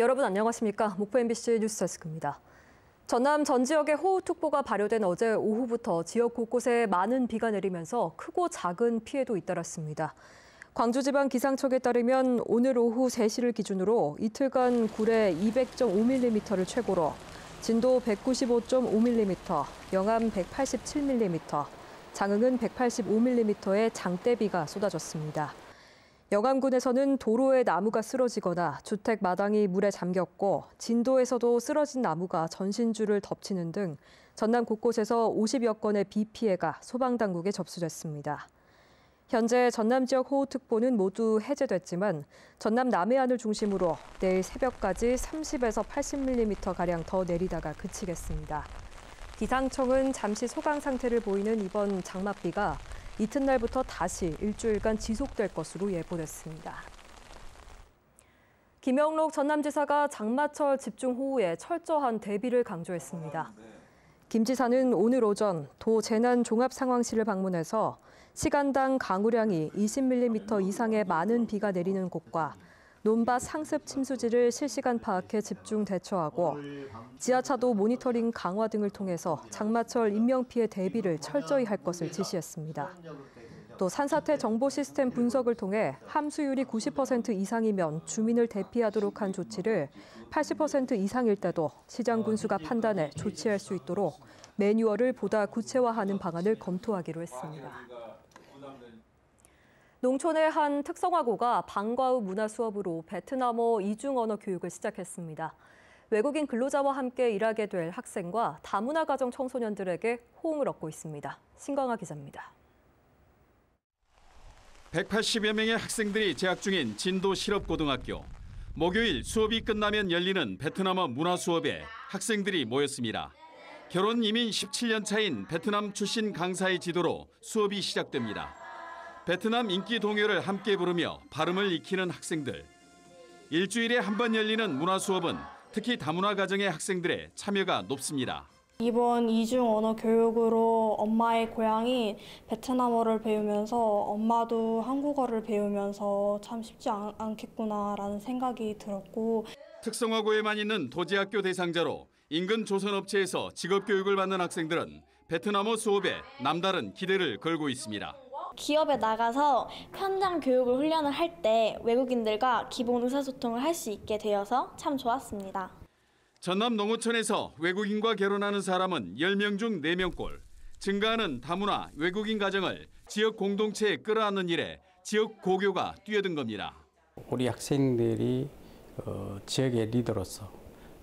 여러분 안녕하십니까? 목포 MBC 뉴스데스크입니다. 전남 전 지역에 호우특보가 발효된 어제 오후부터 지역 곳곳에 많은 비가 내리면서 크고 작은 피해도 잇따랐습니다. 광주지방기상청에 따르면 오늘 오후 3시를 기준으로 이틀간 굴에 200.5mm를 최고로, 진도 195.5mm, 영암 187mm, 장흥은 185mm의 장대비가 쏟아졌습니다. 영암군에서는 도로에 나무가 쓰러지거나 주택 마당이 물에 잠겼고 진도에서도 쓰러진 나무가 전신줄을 덮치는 등 전남 곳곳에서 50여 건의 비 피해가 소방당국에 접수됐습니다. 현재 전남 지역 호우특보는 모두 해제됐지만 전남 남해안을 중심으로 내일 새벽까지 30에서 80mm가량 더 내리다가 그치겠습니다. 기상청은 잠시 소강 상태를 보이는 이번 장맛비가 이튿날부터 다시 일주일간 지속될 것으로 예보됐습니다. 김영록 전남지사가 장마철 집중호우에 철저한 대비를 강조했습니다. 김 지사는 오늘 오전 도 재난 종합 상황실을 방문해서 시간당 강우량이 20mm 이상의 많은 비가 내리는 곳과 논밭 상습 침수지를 실시간 파악해 집중 대처하고 지하차도 모니터링 강화 등을 통해서 장마철 인명피해 대비를 철저히 할 것을 지시했습니다. 또 산사태 정보 시스템 분석을 통해 함수율이 90% 이상이면 주민을 대피하도록 한 조치를 80% 이상일 때도 시장 군수가 판단해 조치할 수 있도록 매뉴얼을 보다 구체화하는 방안을 검토하기로 했습니다. 농촌의 한 특성화고가 방과 후 문화 수업으로 베트남어 이중 언어 교육을 시작했습니다. 외국인 근로자와 함께 일하게 될 학생과 다문화 가정 청소년들에게 호응을 얻고 있습니다. 신광아 기자입니다. 180여 명의 학생들이 재학 중인 진도 실업고등학교. 목요일 수업이 끝나면 열리는 베트남어 문화 수업에 학생들이 모였습니다. 결혼 이민 17년 차인 베트남 출신 강사의 지도로 수업이 시작됩니다. 베트남 인기 동요를 함께 부르며 발음을 익히는 학생들. 일주일에 한 번 열리는 문화 수업은 특히 다문화 가정의 학생들의 참여가 높습니다. 이번 이중 언어 교육으로 엄마의 고향이 베트남어를 배우면서 엄마도 한국어를 배우면서 참 쉽지 않, 겠구나라는 생각이 들었고 특성화고에만 있는 도지학교 대상자로 인근 조선업체에서 직업교육을 받는 학생들은 베트남어 수업에 남다른 기대를 걸고 있습니다. 기업에 나가서 현장 교육을 훈련을 할 때 외국인들과 기본 의사소통을 할 수 있게 되어서 참 좋았습니다. 전남 농어촌에서 외국인과 결혼하는 사람은 10명 중 4명꼴. 증가하는 다문화 외국인 가정을 지역 공동체에 끌어안는 일에 지역 고교가 뛰어든 겁니다. 우리 학생들이 어, 지역의 리더로서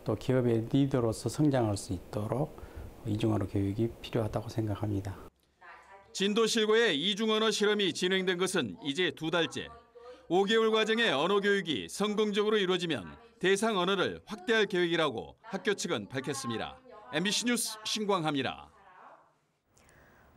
또 기업의 리더로서 성장할 수 있도록 이중화로 교육이 필요하다고 생각합니다. 진도실고의 이중언어 실험이 진행된 것은 이제 두 달째. 5개월 과정의 언어 교육이 성공적으로 이루어지면 대상 언어를 확대할 계획이라고 학교 측은 밝혔습니다. MBC 뉴스 신광합니다.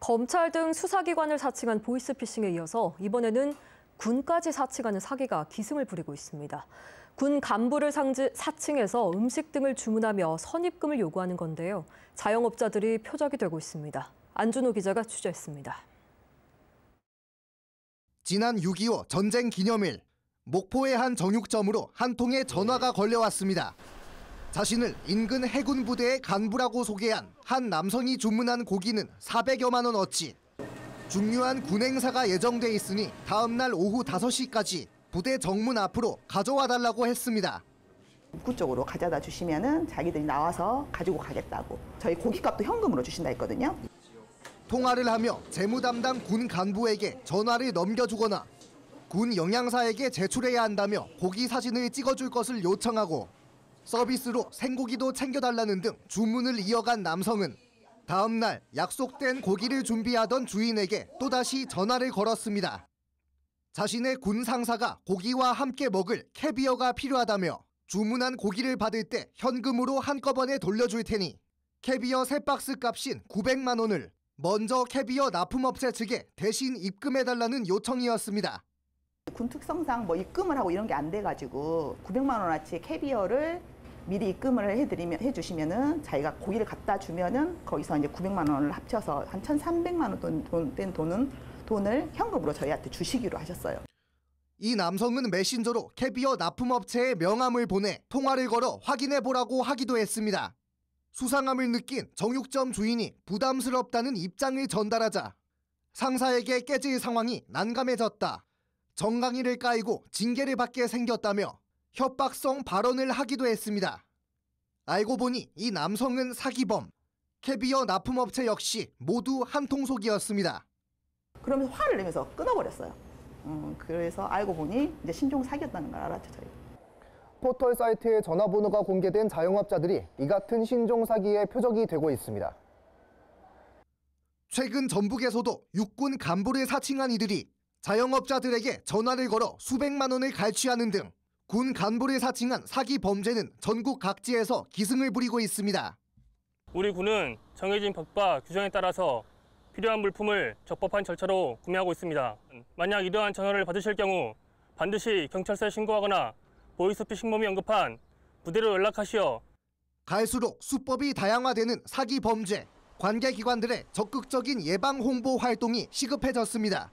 검찰 등 수사기관을 사칭한 보이스피싱에 이어서 이번에는 군까지 사칭하는 사기가 기승을 부리고 있습니다. 군 간부를 상지, 사칭해서 음식 등을 주문하며 선입금을 요구하는 건데요. 자영업자들이 표적이 되고 있습니다. 안준호 기자가 취재했습니다. 지난 6.25 전쟁 기념일 목포의 한 정육점으로 한 통의 전화가 걸려왔습니다. 자신을 인근 해군 부대의 간부라고 소개한 한 남성이 주문한 고기는 400여만 원어치. 중요한 군행사가 예정돼 있으니 다음 날 오후 5시까지 부대 정문 앞으로 가져와 달라고 했습니다. 입구 쪽으로 가져다 주시면은 자기들이 나와서 가지고 가겠다고. 저희 고깃값도 현금으로 주신다 했거든요. 통화를 하며 재무 담당 군 간부에게 전화를 넘겨주거나 군 영양사에게 제출해야 한다며 고기 사진을 찍어줄 것을 요청하고 서비스로 생고기도 챙겨달라는 등 주문을 이어간 남성은 다음 날 약속된 고기를 준비하던 주인에게 또다시 전화를 걸었습니다. 자신의 군 상사가 고기와 함께 먹을 캐비어가 필요하다며 주문한 고기를 받을 때 현금으로 한꺼번에 돌려줄 테니 캐비어 3박스 값인 900만 원을 먼저 캐비어 납품업체 측에 대신 입금해달라는 요청이었습니다. 군 특성상 뭐 입금을 하고 이런 게 안 돼가지고 900만 원어치 캐비어를 미리 입금을 해드리면 해주시면은 자기가 고기를 갖다 주면은 거기서 이제 900만 원을 합쳐서 한 1,300만 원 돈, 돈 돈은 돈을 현금으로 저희한테 주시기로 하셨어요. 이 남성은 메신저로 캐비어 납품업체에 명함을 보내 통화를 걸어 확인해 보라고 하기도 했습니다. 수상함을 느낀 정육점 주인이 부담스럽다는 입장을 전달하자 상사에게 깨질 상황이 난감해졌다. 정강이를 까이고 징계를 받게 생겼다며 협박성 발언을 하기도 했습니다. 알고 보니 이 남성은 사기범. 캐비어 납품업체 역시 모두 한통속이었습니다. 그러면서 화를 내면서 끊어버렸어요. 음, 그래서 알고 보니 이제 신종 사기였다는 걸 알았죠 저희 포털 사이트에 전화번호가 공개된 자영업자들이 이 같은 신종 사기의 표적이 되고 있습니다. 최근 전북에서도 육군 간부를 사칭한 이들이 자영업자들에게 전화를 걸어 수백만 원을 갈취하는 등 군 간부를 사칭한 사기 범죄는 전국 각지에서 기승을 부리고 있습니다. 우리 군은 정해진 법과 규정에 따라서 필요한 물품을 적법한 절차로 구매하고 있습니다. 만약 이러한 전화를 받으실 경우 반드시 경찰서에 신고하거나 보이스피싱범이 언급한 부대로 연락하시어 갈수록 수법이 다양화되는 사기 범죄 관계 기관들의 적극적인 예방 홍보 활동이 시급해졌습니다.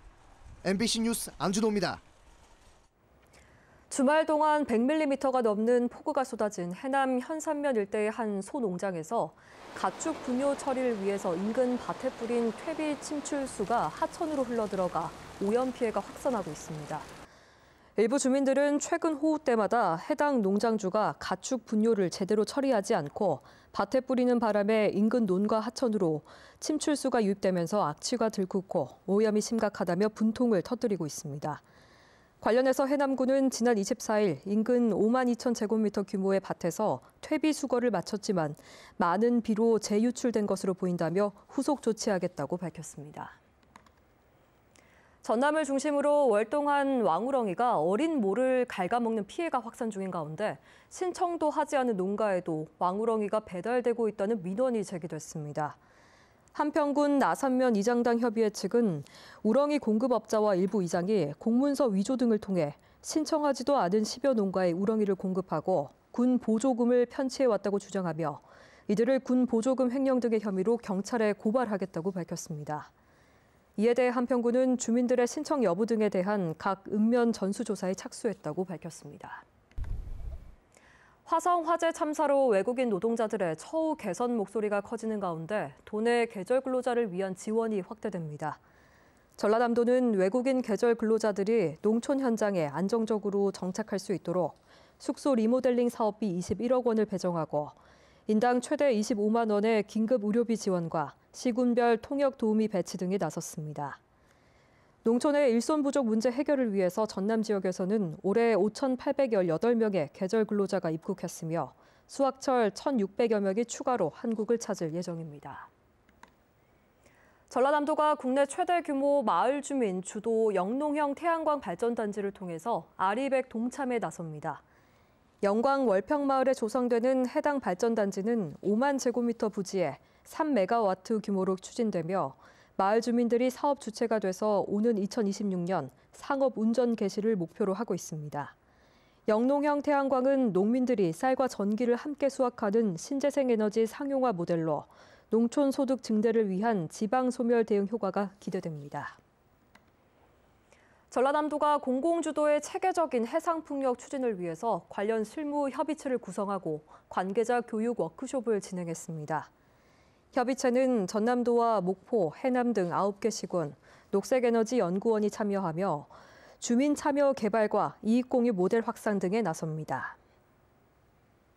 MBC 뉴스 안준호입니다. 주말 동안 100mm가 넘는 폭우가 쏟아진 해남 현산면 일대의 한 소농장에서 가축 분뇨 처리를 위해서 인근 밭에 뿌린 퇴비 침출수가 하천으로 흘러들어가 오염 피해가 확산하고 있습니다. 일부 주민들은 최근 호우 때마다 해당 농장주가 가축 분뇨를 제대로 처리하지 않고 밭에 뿌리는 바람에 인근 논과 하천으로 침출수가 유입되면서 악취가 들끓고 오염이 심각하다며 분통을 터뜨리고 있습니다. 관련해서 해남군은 지난 24일 인근 5만 2천 제곱미터 규모의 밭에서 퇴비 수거를 마쳤지만 많은 비로 재유출된 것으로 보인다며 후속 조치하겠다고 밝혔습니다. 전남을 중심으로 월동한 왕우렁이가 어린 모를 갉아먹는 피해가 확산 중인 가운데 신청도 하지 않은 농가에도 왕우렁이가 배달되고 있다는 민원이 제기됐습니다. 한평군 나산면 이장당 협의회 측은 우렁이 공급업자와 일부 이장이 공문서 위조 등을 통해 신청하지도 않은 10여 농가에 우렁이를 공급하고 군 보조금을 편취해왔다고 주장하며 이들을 군 보조금 횡령 등의 혐의로 경찰에 고발하겠다고 밝혔습니다. 이에 대해 한평구는 주민들의 신청 여부 등에 대한 각 읍면 전수조사에 착수했다고 밝혔습니다. 화성 화재 참사로 외국인 노동자들의 처우 개선 목소리가 커지는 가운데 도내 계절 근로자를 위한 지원이 확대됩니다. 전라남도는 외국인 계절 근로자들이 농촌 현장에 안정적으로 정착할 수 있도록 숙소 리모델링 사업비 21억 원을 배정하고 인당 최대 25만 원의 긴급 의료비 지원과 시군별 통역 도우미 배치 등에 나섰습니다. 농촌의 일손 부족 문제 해결을 위해서 전남 지역에서는 올해 5,818명의 계절 근로자가 입국했으며 수학철 1,600여 명이 추가로 한국을 찾을 예정입니다. 전라남도가 국내 최대 규모 마을 주민 주도 영농형 태양광 발전단지를 통해서 아리백 동참에 나섭니다. 영광 월평마을에 조성되는 해당 발전단지는 5만 제곱미터 부지에 3메가와트 규모로 추진되며 마을 주민들이 사업 주체가 돼서 오는 2026년 상업 운전 개시를 목표로 하고 있습니다. 영농형 태양광은 농민들이 쌀과 전기를 함께 수확하는 신재생 에너지 상용화 모델로 농촌 소득 증대를 위한 지방 소멸 대응 효과가 기대됩니다. 전라남도가 공공주도의 체계적인 해상풍력 추진을 위해서 관련 실무 협의체를 구성하고 관계자 교육 워크숍을 진행했습니다. 협의체는 전남도와 목포, 해남 등 9개 시군, 녹색에너지연구원이 참여하며 주민 참여 개발과 이익공유 모델 확산 등에 나섭니다.